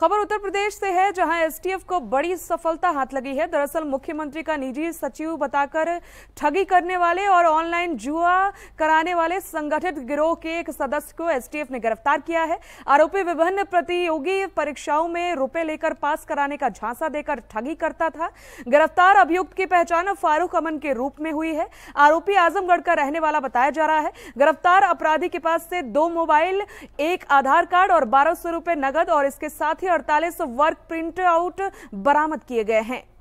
खबर उत्तर प्रदेश से है जहां एसटीएफ को बड़ी सफलता हाथ लगी है दरअसल मुख्यमंत्री का निजी सचिव बताकर ठगी करने वाले और ऑनलाइन जुआ कराने वाले संगठित गिरोह के एक सदस्य को एसटीएफ ने गिरफ्तार किया है आरोपी विभिन्न प्रतियोगी परीक्षाओं में रुपए लेकर पास कराने का झांसा देकर ठगी करता था गिरफ्तार अभियुक्त की पहचान फारूक अमन के रूप में हुई है आरोपी आजमगढ़ का रहने वाला बताया जा रहा है गिरफ्तार अपराधी के पास से दो मोबाइल एक आधार कार्ड और बारह सौ नगद और इसके साथ ही के 48 वर्क प्रिंट आउट बरामद किए गए हैं